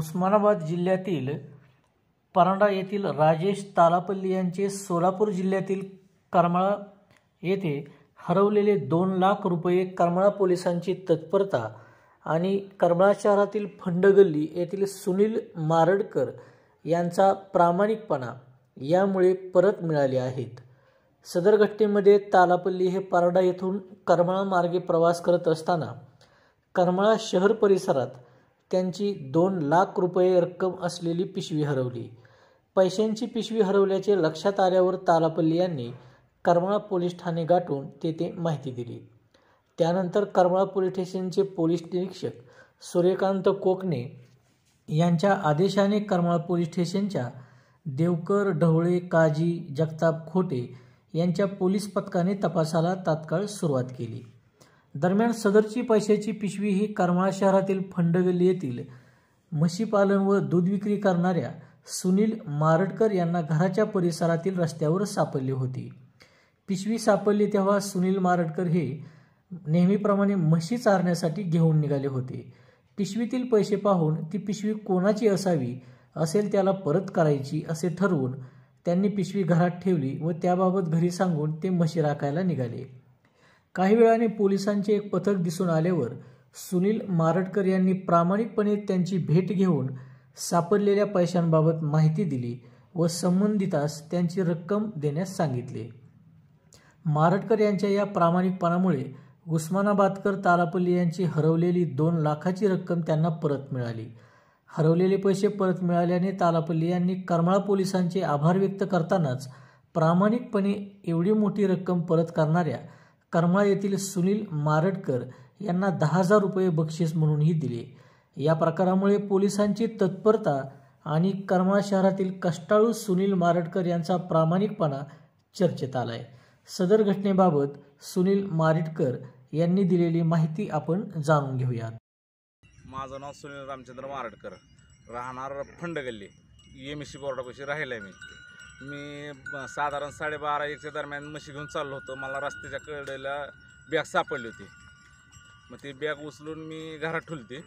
उस्मानाबाद जिल्ह्यातील परांडा येथील राजेश तालापल्ली यांचे सोलापूर जिल्ह्यातील करमाळा येथे हरवलेले दोन लाख रुपये करमाळा पोलिसांची तत्परता आणि करमाळा शहरातील फंडगल्ली येथील सुनील मारडकर यांचा प्रामाणिकपणा यामुळे परत मिळाले आहेत सदर तालापल्ली हे परडा येथून करमाळा मार्गे प्रवास करत असताना करमाळा शहर परिसरात त्यांची दोन लाख रुपये रक्कम असलेली पिशवी हरवली पैशांची पिशवी हरवल्याचे लक्षात आल्यावर तालापल्ली यांनी करमाळा पोलीस ठाणे गाठून तेथे माहिती दिली त्यानंतर करमाळा पोलीस स्टेशनचे पोलीस निरीक्षक सूर्यकांत कोकणे यांच्या आदेशाने करमाळा पोलीस स्टेशनच्या देवकर ढवळे काजी जगताप खोटे यांच्या पोलीस पथकाने तपासाला तात्काळ सुरुवात केली दरम्यान सदरची पैशाची पिशवी ही करमाळा शहरातील फंडगल्ली येथील म्हशीपालन व दूध विक्री करणाऱ्या सुनील मारडकर यांना घराच्या परिसरातील रस्त्यावर सापडली होती पिशवी सापडली तेव्हा सुनील मारडकर हे नेहमीप्रमाणे म्हशी चारण्यासाठी घेऊन निघाले होते पिशवीतील पैसे पाहून ती पिशवी कोणाची असावी असेल त्याला परत करायची असे ठरवून त्यांनी पिशवी घरात ठेवली व त्याबाबत घरी सांगून ते म्हशी राखायला निघाले काही वेळाने पोलिसांचे एक पथक दिसून आल्यावर सुनील मारटकर यांनी प्रामाणिकपणे त्यांची भेट घेऊन सापडलेल्या पैशांबाबत माहिती दिली व संबंधितास त्यांची रक्कम देण्यास सांगितले मारटकर यांच्या या प्रामाणिकपणामुळे उस्मानाबादकर तारापल्ली यांची हरवलेली दोन लाखाची रक्कम त्यांना परत मिळाली हरवलेले पैसे परत मिळाल्याने तालापल्ली यांनी करमाळा पोलिसांचे आभार व्यक्त करतानाच प्रामाणिकपणे एवढी मोठी रक्कम परत करणाऱ्या कर्मा येथील सुनील मारडकर यांना दहा हजार रुपये बक्षीस म्हणूनही दिले या प्रकारामुळे पोलिसांची तत्परता आणि करमाळ शहरातील कष्टाळू सुनील मारडकर यांचा प्रामाणिकपणा चर्चेत आलाय सदर घटनेबाबत सुनील मारडकर यांनी दिलेली माहिती आपण जाणून घेऊयात माझं नाव सुनील रामचंद्र मारडकर राहणार फंड गल्ली एम एस सी बोर्डापाशी आहे मी मी साधारण साडेबारा एकच्या दरम्यान म्हशी घेऊन चाललो होतो मला रस्त्याच्या कडेला बॅग सापडली होती मग ती बॅग उचलून मी घरात ठेवली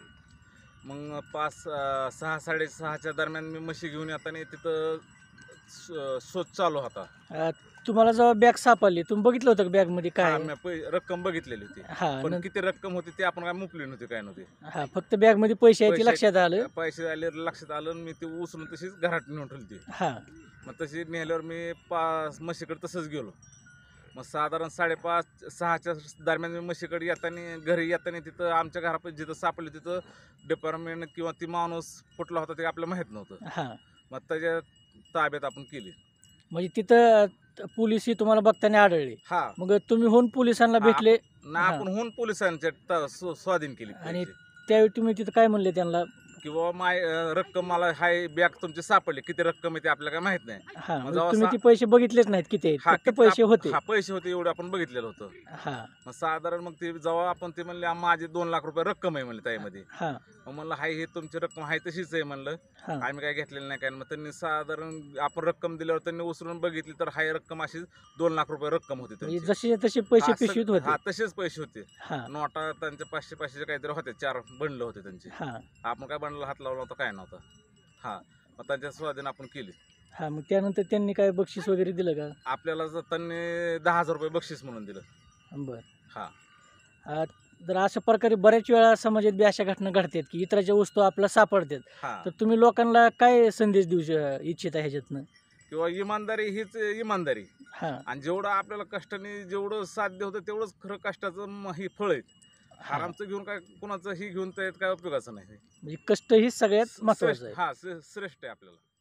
मग पाच सहा सहा साडेसहाच्या दरम्यान मी म्हशी घेऊन येताना तिथं शोध चालू होता तुम्हाला जेव्हा बॅग सापडली तुम्ही बघितलं होतं बॅग मध्ये काय रक्कम बघितलेली होती पण किती रक्कम होती ते आपण काय मुकली नव्हती काय नव्हती फक्त बॅग मध्ये पैसे आहेत ते लक्षात आलं पैसे आले लक्षात आलं आणि मी ते उचलून तशीच घरात नेऊन ठेवली मग तशी नेल्यावर मी पाच म्हशीकडे तसंच गेलो मग साधारण साडेपाच सहाच्या दरम्यान मी म्हशीकडे येताना घरी येताना तिथं आमच्या घराप जिथं सापडलं तिथं डिपार्टमेंट किंवा ती माणूस फुटला होता ते आपल्याला माहीत नव्हतं मग त्याच्या ताब्यात आपण केली म्हणजे तिथं पोलीस ही तुम्हाला बघताना आढळली हा मग तुम्ही होऊन पोलिसांना भेटले ना आपण होऊन पोलिसांच्या स्वाधीन केली आणि त्यावेळी तुम्ही तिथं काय म्हणले त्यांना किंवा माय रक्कम मला हाय बॅग तुमची सापडली किती रक्कम आहे ते आपल्याला काय माहित नाही म्हणजे तुम्ही पैसे बघितलेच नाहीत किती हा, पैसे होते हा पैसे होते एवढे आपण बघितलेलं होतं मग साधारण मग ते जेव्हा आपण ते म्हणले माझे माझी दोन लाख रुपये रक्कम आहे म्हणले त्यामध्ये मग म्हणलं हाय हे तुमची रक्कम आहे तशीच आहे म्हणलं आम्ही काय घेतलेलं नाही काय मग त्यांनी साधारण आपण रक्कम दिल्यावर त्यांनी उचलून बघितली तर हाय रक्कम अशी दोन लाख रुपये रक्कम होती जशी म्हणजे जसे तसे पैसे हा तसेच पैसे होते नोटा त्यांचे पाचशे पाचशेचे काहीतरी होते चार बनले होते त्यांचे आपण काय पानाला हात लावला होता काय नव्हता हा मग त्यांच्या स्वाधीन आपण केले हा मग त्यानंतर त्यांनी काय बक्षीस वगैरे दिलं का आपल्याला जर त्यांनी दहा हजार रुपये बक्षीस म्हणून दिलं बर हा तर अशा प्रकारे बऱ्याच वेळा समाजात बी अशा घटना घडतात की इतराच्या वस्तू आपल्याला सापडतात तर तुम्ही लोकांना काय संदेश देऊ इच्छित इच्छिता ह्याच्यातनं किंवा इमानदारी हीच इमानदारी हा आणि जेवढं आपल्याला कष्टाने जेवढं साध्य होतं तेवढंच खरं कष्टाचं हे फळ आहे आरामचं घेऊन काय कुणाचं ही घेऊन काय उपयोगाचं नाही म्हणजे कष्ट ही सगळ्यात महत्वाचं आहे हा श्रेष्ठ आहे आपल्याला